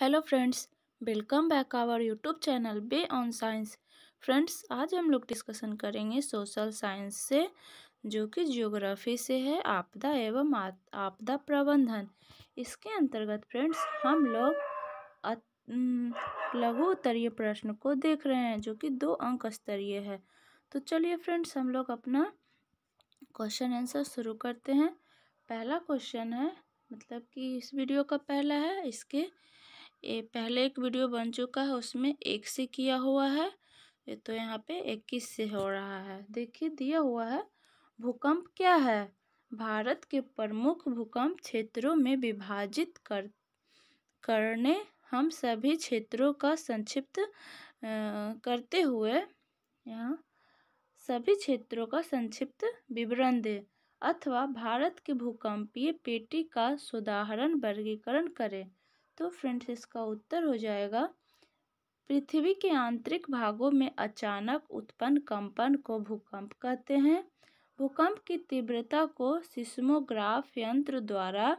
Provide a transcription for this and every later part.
hello friends welcome back our YouTube channel be on science friends आज हम लोग discussion करेंगे सोशल साइंस से जो कि जियोग्राफी से है आपदा एवं आपदा प्रबंधन इसके अंतर्गत फ्रेंड्स हम लोग लघु उत्तरीय प्रश्न को देख रहे हैं जो कि दो अंक स्तरीय है तो चलिए फ्रेंड्स हम लोग अपना क्वेश्चन आंसर शुरू करते हैं पहला क्वेश्चन है मतलब कि इस वीडियो का पहला है इसके ये पहले एक वीडियो बन चुका है उसमें एक से किया हुआ है ये तो यहाँ पे इक्कीस से हो रहा है देखिए दिया हुआ है भूकंप क्या है भारत के प्रमुख भूकंप क्षेत्रों में विभाजित कर करने हम सभी क्षेत्रों का संक्षिप्त करते हुए यहाँ सभी क्षेत्रों का संक्षिप्त विवरण दें अथवा भारत के भूकंपीय पेटी का सुधारण वर्गीकरण करें तो फ्रेंड्स इसका उत्तर हो जाएगा पृथ्वी के आंतरिक भागों में अचानक उत्पन्न कंपन को भूकंप कहते हैं भूकंप की तीव्रता को सिस्मोग्राफ यंत्र द्वारा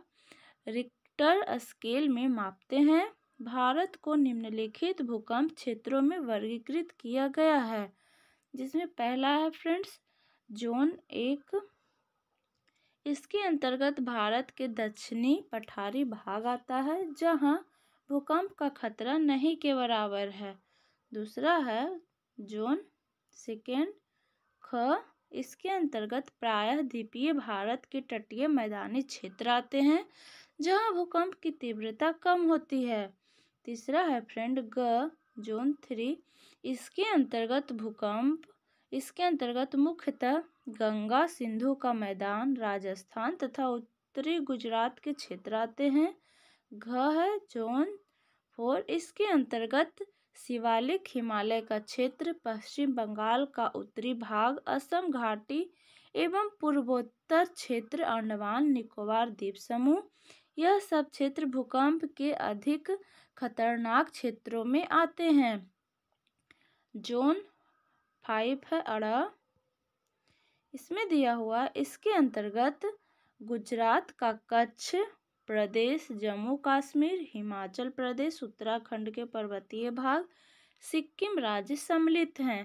रिक्टर स्केल में मापते हैं भारत को निम्नलिखित भूकंप क्षेत्रों में वर्गीकृत किया गया है जिसमें पहला है फ्रेंड्स जोन एक इसके अंतर्गत भारत के दक्षिणी पठारी भाग आता है जहाँ भूकंप का खतरा नहीं के बराबर है दूसरा है जोन सेकेंड ख इसके अंतर्गत प्रायः द्वीपीय भारत के तटीय मैदानी क्षेत्र आते हैं जहाँ भूकंप की तीव्रता कम होती है तीसरा है फ्रेंड ग जोन थ्री इसके अंतर्गत भूकंप इसके अंतर्गत मुख्यतः गंगा सिंधु का मैदान राजस्थान तथा उत्तरी गुजरात के क्षेत्र आते हैं घ है फोर इसके अंतर्गत शिवालिक हिमालय का क्षेत्र पश्चिम बंगाल का उत्तरी भाग असम घाटी एवं पूर्वोत्तर क्षेत्र अंडमान निकोबार द्वीप समूह यह सब क्षेत्र भूकंप के अधिक खतरनाक क्षेत्रों में आते हैं जोन फाइव है अड़ा इसमें दिया हुआ इसके अंतर्गत गुजरात का कच्छ प्रदेश जम्मू कश्मीर हिमाचल प्रदेश उत्तराखंड के पर्वतीय भाग सिक्किम राज्य सम्मिलित हैं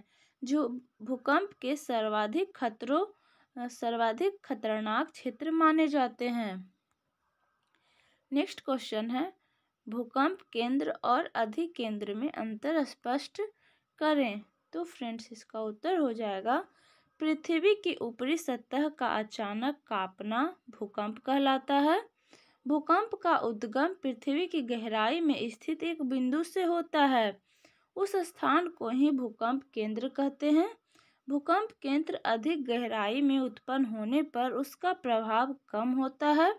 जो भूकंप के सर्वाधिक खतरों सर्वाधिक खतरनाक क्षेत्र माने जाते हैं नेक्स्ट क्वेश्चन है भूकंप केंद्र और अधिकेंद्र में अंतर स्पष्ट करें तो फ्रेंड्स इसका उत्तर हो जाएगा पृथ्वी की ऊपरी सतह का अचानक कापना भूकंप कहलाता है भूकंप का उद्गम पृथ्वी की गहराई में स्थित एक बिंदु से होता है उस स्थान को ही भूकंप केंद्र कहते हैं भूकंप केंद्र अधिक गहराई में उत्पन्न होने पर उसका प्रभाव कम होता है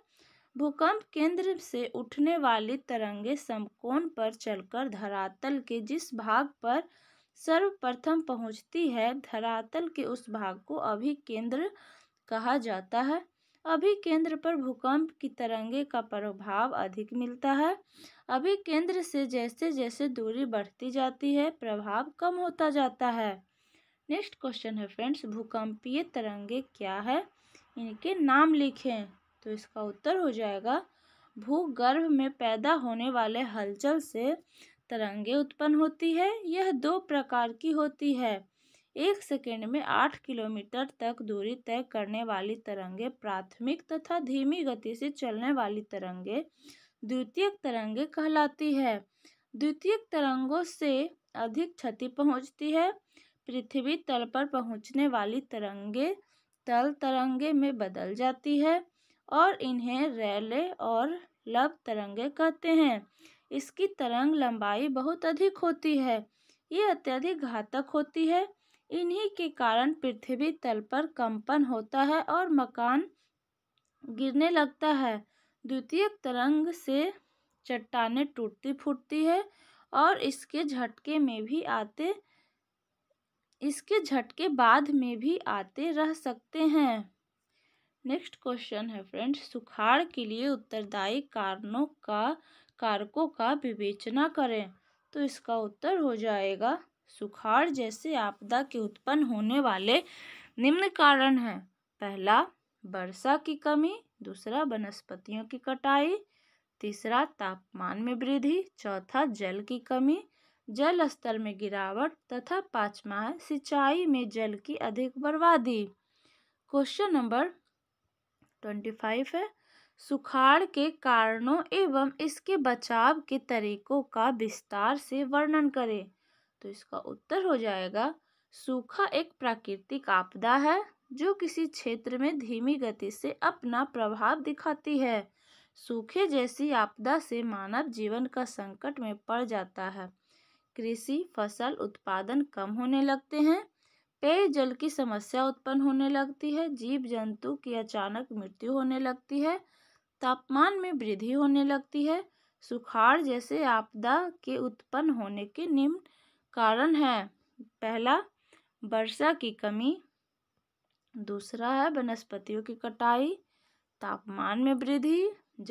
भूकंप केंद्र से उठने वाली तरंगे समकोण पर चलकर धरातल के जिस भाग पर सर्वप्रथम पहुँचती है धरातल के उस भाग को अभिकेंद्र कहा जाता है अभिकेंद्र पर भूकंप की तरंगे का प्रभाव अधिक मिलता है अभिकेंद्र से जैसे जैसे दूरी बढ़ती जाती है प्रभाव कम होता जाता है नेक्स्ट क्वेश्चन है फ्रेंड्स भूकंपीय तरंगे क्या है इनके नाम लिखें तो इसका उत्तर हो जाएगा भूगर्भ में पैदा होने वाले हलचल से तरंगे उत्पन्न होती है यह दो प्रकार की होती है एक सेकेंड में आठ किलोमीटर तक दूरी तय करने वाली तरंगे प्राथमिक तथा धीमी गति से चलने वाली तरंगे द्वितीयक तरंगे कहलाती है द्वितीयक तरंगों से अधिक क्षति पहुंचती है पृथ्वी तल पर पहुंचने वाली तरंगे तल तरंगे में बदल जाती है और इन्हें रैले और लब तरंगे कहते हैं इसकी तरंग लंबाई बहुत अधिक होती है ये अत्यधिक घातक होती है इन्हीं के कारण पृथ्वी तल पर कंपन होता है और मकान गिरने लगता है द्वितीय तरंग से चट्टाने टूटती फूटती है और इसके झटके में भी आते इसके झटके बाद में भी आते रह सकते हैं नेक्स्ट क्वेश्चन है फ्रेंड्स सुखाड़ के लिए उत्तरदायी कारणों का कारकों का विवेचना करें तो इसका उत्तर हो जाएगा सुखाड़ जैसे आपदा के उत्पन्न होने वाले निम्न कारण हैं पहला वर्षा की कमी दूसरा वनस्पतियों की कटाई तीसरा तापमान में वृद्धि चौथा जल की कमी जल स्तर में गिरावट तथा पाँचवा सिंचाई में जल की अधिक बर्बादी क्वेश्चन नंबर ट्वेंटी फाइव है सुखाड़ के कारणों एवं इसके बचाव के तरीकों का विस्तार से वर्णन करें तो इसका उत्तर हो जाएगा सूखा एक प्राकृतिक आपदा है जो किसी क्षेत्र में धीमी गति से अपना प्रभाव दिखाती है सूखे जैसी आपदा से मानव जीवन का संकट में पड़ जाता है कृषि फसल उत्पादन कम होने लगते हैं पेयजल की समस्या उत्पन्न होने लगती है जीव जंतु की अचानक मृत्यु होने लगती है तापमान में वृद्धि होने लगती है सुखाड़ जैसे आपदा के उत्पन्न होने के निम्न कारण हैं पहला वर्षा की कमी दूसरा है वनस्पतियों की कटाई तापमान में वृद्धि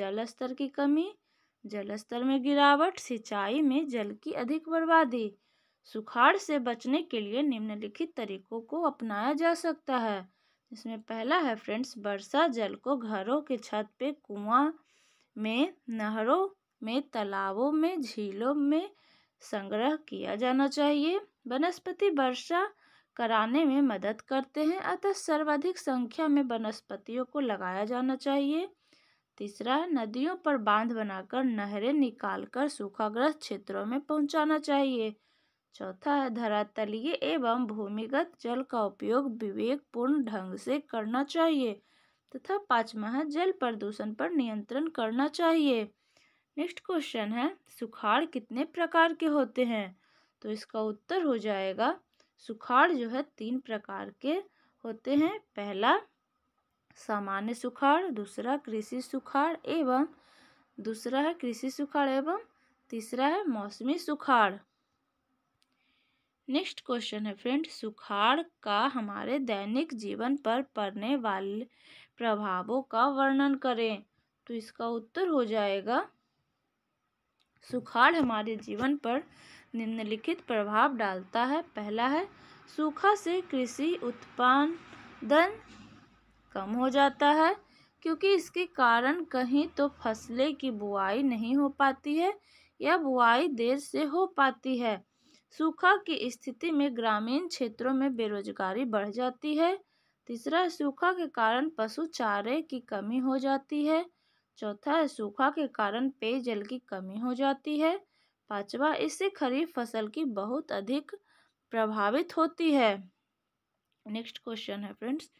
जल स्तर की कमी जल स्तर में गिरावट सिंचाई में जल की अधिक बर्बादी सुखाड़ से बचने के लिए निम्नलिखित तरीकों को अपनाया जा सकता है इसमें पहला है फ्रेंड्स वर्षा जल को घरों के छत पे कुआं में नहरों में तालाबों में झीलों में संग्रह किया जाना चाहिए वनस्पति वर्षा कराने में मदद करते हैं अतः सर्वाधिक संख्या में वनस्पतियों को लगाया जाना चाहिए तीसरा नदियों पर बांध बनाकर नहरें निकालकर सूखाग्रस्त क्षेत्रों में पहुंचाना चाहिए चौथा है धरातलीय एवं भूमिगत जल का उपयोग विवेकपूर्ण ढंग से करना चाहिए तथा पाँचवा है जल प्रदूषण पर नियंत्रण करना चाहिए नेक्स्ट क्वेश्चन है सुखाड़ कितने प्रकार के होते हैं तो इसका उत्तर हो जाएगा सुखाड़ जो है तीन प्रकार के होते हैं पहला सामान्य सुखाड़ दूसरा कृषि सुखाड़ एवं दूसरा है कृषि सुखाड़ एवं तीसरा है मौसमी सुखाड़ नेक्स्ट क्वेश्चन है फ्रेंड सुखाड़ का हमारे दैनिक जीवन पर पड़ने वाले प्रभावों का वर्णन करें तो इसका उत्तर हो जाएगा सुखाड़ हमारे जीवन पर निम्नलिखित प्रभाव डालता है पहला है सूखा से कृषि उत्पादन कम हो जाता है क्योंकि इसके कारण कहीं तो फसलें की बुआई नहीं हो पाती है या बुआई देर से हो पाती है सूखा की स्थिति में ग्रामीण क्षेत्रों में बेरोजगारी बढ़ जाती है तीसरा सूखा के कारण पशु चारे की कमी हो जाती है चौथा है सूखा के कारण पेयजल की कमी हो जाती है पांचवा इससे खरीफ फसल की बहुत अधिक प्रभावित होती है नेक्स्ट क्वेश्चन है फ्रेंड्स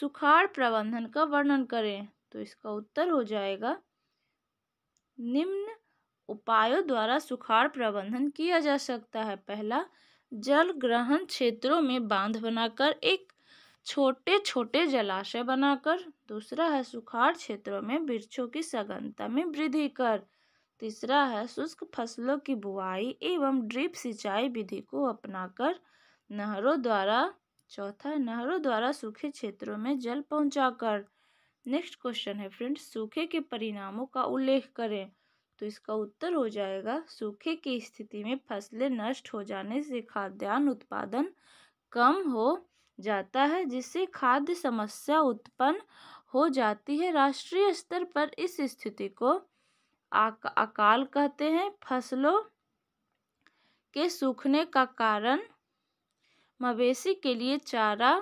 सुखाड़ प्रबंधन का वर्णन करें तो इसका उत्तर हो जाएगा निम्न उपायों द्वारा सुखाड़ प्रबंधन किया जा सकता है पहला जल ग्रहण क्षेत्रों में बांध बनाकर एक छोटे छोटे जलाशय बनाकर दूसरा है सुखाड़ क्षेत्रों में वृक्षों की सघनता में वृद्धि कर तीसरा है शुष्क फसलों की बुआई एवं ड्रिप सिंचाई विधि को अपनाकर नहरों द्वारा चौथा नहरों द्वारा सूखे क्षेत्रों में जल पहुंचाकर नेक्स्ट क्वेश्चन है फ्रेंड्स सूखे के परिणामों का उल्लेख करें तो इसका उत्तर हो जाएगा सूखे की स्थिति में फसलें नष्ट हो जाने से खाद्यान्न उत्पादन कम हो जाता है जिससे खाद्य समस्या उत्पन्न हो जाती है राष्ट्रीय स्तर पर इस स्थिति को आक, अकाल कहते हैं फसलों के सूखने का कारण मवेशी के लिए चारा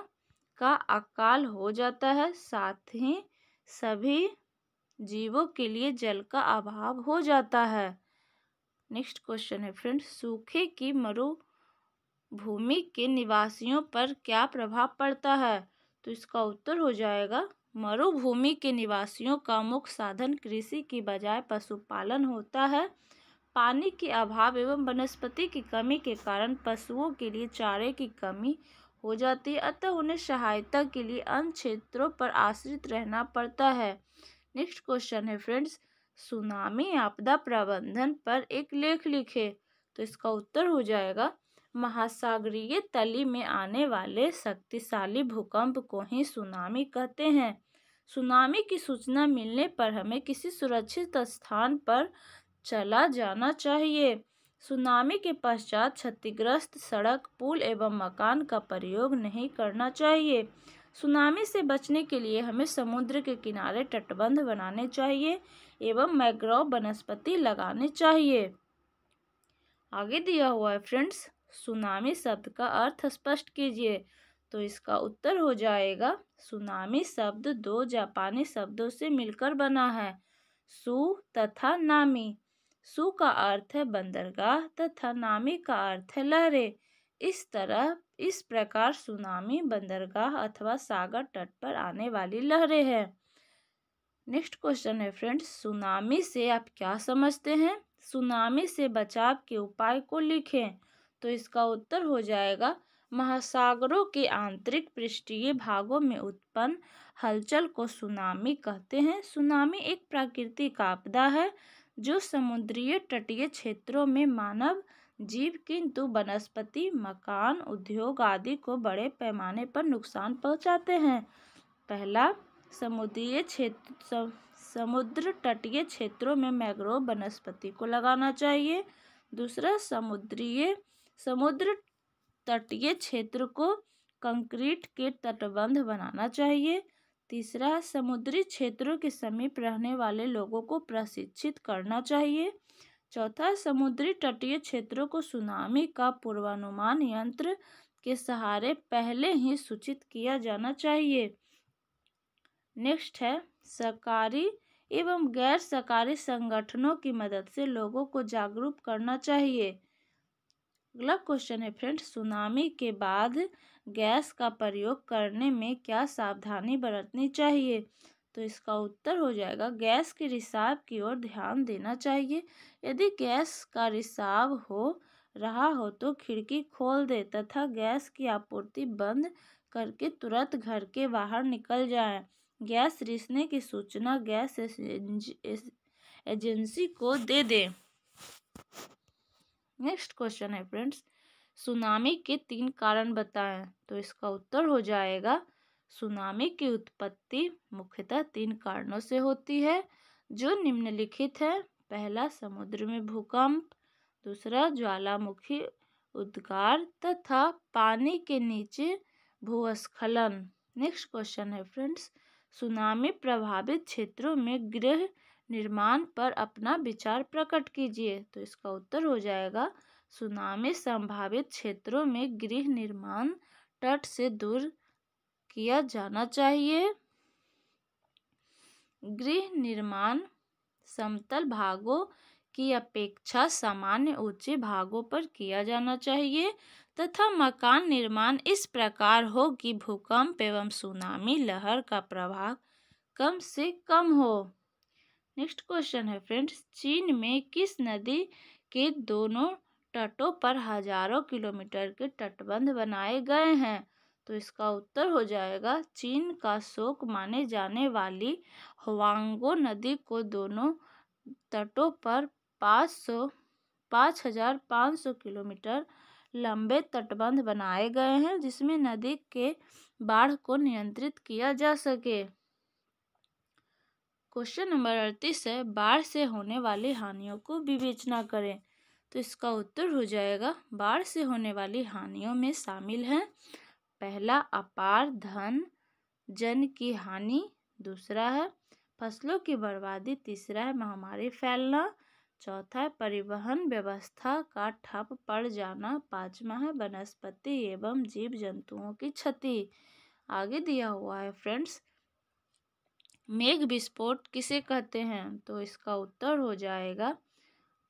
का अकाल हो जाता है साथ ही सभी जीवों के लिए जल का अभाव हो जाता है नेक्स्ट क्वेश्चन है फ्रेंड्स सूखे की मरुभूमि के निवासियों पर क्या प्रभाव पड़ता है तो इसका उत्तर हो जाएगा मरुभूमि के निवासियों का मुख्य साधन कृषि की बजाय पशुपालन होता है पानी के अभाव एवं वनस्पति की कमी के कारण पशुओं के लिए चारे की कमी हो जाती है अतः उन्हें सहायता के लिए अन्य क्षेत्रों पर आश्रित रहना पड़ता है नेक्स्ट क्वेश्चन है फ्रेंड्स सुनामी आपदा प्रबंधन पर एक लेख लिखे तो इसका उत्तर हो जाएगा महासागरीय तली में आने वाले शक्तिशाली भूकंप को ही सुनामी कहते हैं सुनामी की सूचना मिलने पर हमें किसी सुरक्षित स्थान पर चला जाना चाहिए सुनामी के पश्चात क्षतिग्रस्त सड़क पुल एवं मकान का प्रयोग नहीं करना चाहिए सुनामी से बचने के लिए हमें समुद्र के किनारे तटबंध बनाने चाहिए एवं मैग्रोव वनस्पति लगाने चाहिए आगे दिया हुआ है फ्रेंड्स सुनामी शब्द का अर्थ स्पष्ट कीजिए तो इसका उत्तर हो जाएगा सुनामी शब्द दो जापानी शब्दों से मिलकर बना है सु तथा नामी सु का अर्थ है बंदरगाह तथा नामी का अर्थ है लहरे इस तरह इस प्रकार सुनामी बंदरगाह अथवा सागर तट पर आने वाली लहरें हैं नेक्स्ट क्वेश्चन है फ्रेंड्स सुनामी से आप क्या समझते हैं सुनामी से बचाव के उपाय को लिखें तो इसका उत्तर हो जाएगा महासागरों के आंतरिक पृष्ठीय भागों में उत्पन्न हलचल को सुनामी कहते हैं सुनामी एक प्राकृतिक आपदा है जो समुद्रीय तटीय क्षेत्रों में मानव जीव किंतु वनस्पति मकान उद्योग आदि को बड़े पैमाने पर नुकसान पहुंचाते हैं पहला समुद्रीय क्षेत्र समुद्र तटीय क्षेत्रों में मैग्रोव वनस्पति को लगाना चाहिए दूसरा समुद्रीय समुद्र तटीय क्षेत्र को कंक्रीट के तटबंध बनाना चाहिए तीसरा समुद्री क्षेत्रों के समीप रहने वाले लोगों को प्रशिक्षित करना चाहिए चौथा समुद्री तटीय क्षेत्रों को सुनामी का पूर्वानुमान यंत्र के सहारे पहले ही सूचित किया जाना चाहिए नेक्स्ट है सरकारी एवं गैर सरकारी संगठनों की मदद से लोगों को जागरूक करना चाहिए अगला क्वेश्चन है फ्रेंड सुनामी के बाद गैस का प्रयोग करने में क्या सावधानी बरतनी चाहिए तो इसका उत्तर हो जाएगा गैस के रिसाव की ओर ध्यान देना चाहिए यदि गैस का रिसाव हो रहा हो तो खिड़की खोल दे तथा गैस की आपूर्ति बंद करके तुरंत घर के बाहर निकल जाए गैस रिसने की सूचना गैस एजेंसी को दे दे नेक्स्ट क्वेश्चन है फ्रेंड्स सुनामी के तीन कारण बताएं तो इसका उत्तर हो जाएगा सुनामी की उत्पत्ति मुख्यतः तीन कारणों से होती है जो निम्नलिखित है पहला समुद्र में भूकंप दूसरा ज्वालामुखी उद्गार तथा पानी के नीचे भूस्खलन नेक्स्ट क्वेश्चन है फ्रेंड्स सुनामी प्रभावित क्षेत्रों में गृह निर्माण पर अपना विचार प्रकट कीजिए तो इसका उत्तर हो जाएगा सुनामी संभावित क्षेत्रों में गृह निर्माण तट से दूर किया जाना चाहिए गृह निर्माण समतल भागों की अपेक्षा सामान्य ऊंचे भागों पर किया जाना चाहिए तथा मकान निर्माण इस प्रकार हो कि भूकंप एवं सुनामी लहर का प्रभाव कम से कम हो नेक्स्ट क्वेश्चन है फ्रेंड्स चीन में किस नदी के दोनों तटों पर हजारों किलोमीटर के तटबंध बनाए गए हैं तो इसका उत्तर हो जाएगा चीन का शोक माने जाने वाली हवांगो नदी को दोनों तटों पर पाँच सौ पाँच हजार पाँच सौ किलोमीटर लंबे तटबंध बनाए गए हैं जिसमें नदी के बाढ़ को नियंत्रित किया जा सके क्वेश्चन नंबर अड़तीस है बाढ़ से होने वाली हानियों को विवेचना करें तो इसका उत्तर हो जाएगा बाढ़ से होने वाली हानियों में शामिल हैं पहला अपार धन जन की हानि दूसरा है फसलों की बर्बादी तीसरा है महामारी फैलना चौथा है परिवहन व्यवस्था का ठप पड़ जाना पाँचवा है वनस्पति एवं जीव जंतुओं की क्षति आगे दिया हुआ है फ्रेंड्स मेघ विस्फोट किसे कहते हैं तो इसका उत्तर हो जाएगा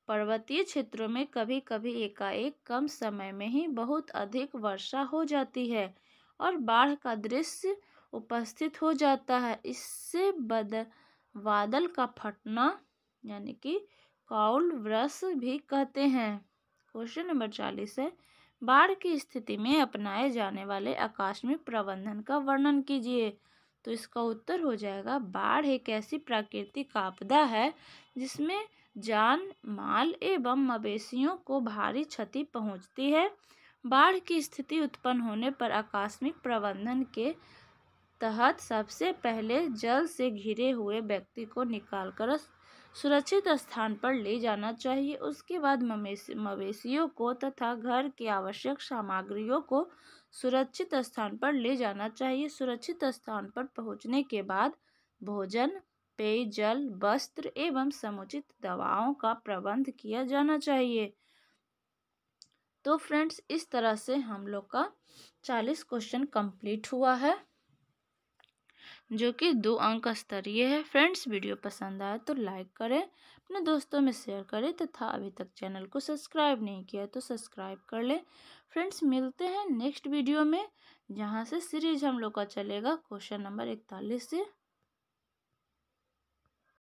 पर्वतीय क्षेत्रों में कभी कभी एकाएक कम समय में ही बहुत अधिक वर्षा हो जाती है और बाढ़ का दृश्य उपस्थित हो जाता है इससे बद बादल का फटना यानी कि काउल व्रस भी कहते हैं क्वेश्चन नंबर चालीस है बाढ़ की स्थिति में अपनाए जाने वाले आकस्मिक प्रबंधन का वर्णन कीजिए तो इसका उत्तर हो जाएगा बाढ़ एक ऐसी प्राकृतिक आपदा है जिसमें जान माल एवं मवेशियों को भारी क्षति पहुंचती है बाढ़ की स्थिति उत्पन्न होने पर आकस्मिक प्रबंधन के तहत सबसे पहले जल से घिरे हुए व्यक्ति को निकालकर सुरक्षित स्थान पर ले जाना चाहिए उसके बाद मवेशियों को तथा घर के आवश्यक सामग्रियों को सुरक्षित स्थान पर ले जाना चाहिए सुरक्षित स्थान पर पहुंचने के बाद भोजन पेयजल वस्त्र एवं समुचित दवाओं का प्रबंध किया जाना चाहिए तो फ्रेंड्स इस तरह से हम लोग का चालीस क्वेश्चन कंप्लीट हुआ है जो कि दो अंक स्तरीय है फ्रेंड्स वीडियो पसंद आए तो लाइक करें अपने दोस्तों में शेयर करें तथा अभी तक चैनल को सब्सक्राइब नहीं किया तो सब्सक्राइब कर लें फ्रेंड्स मिलते हैं नेक्स्ट वीडियो में जहाँ से सीरीज हम लोग का चलेगा क्वेश्चन नंबर इकतालीस से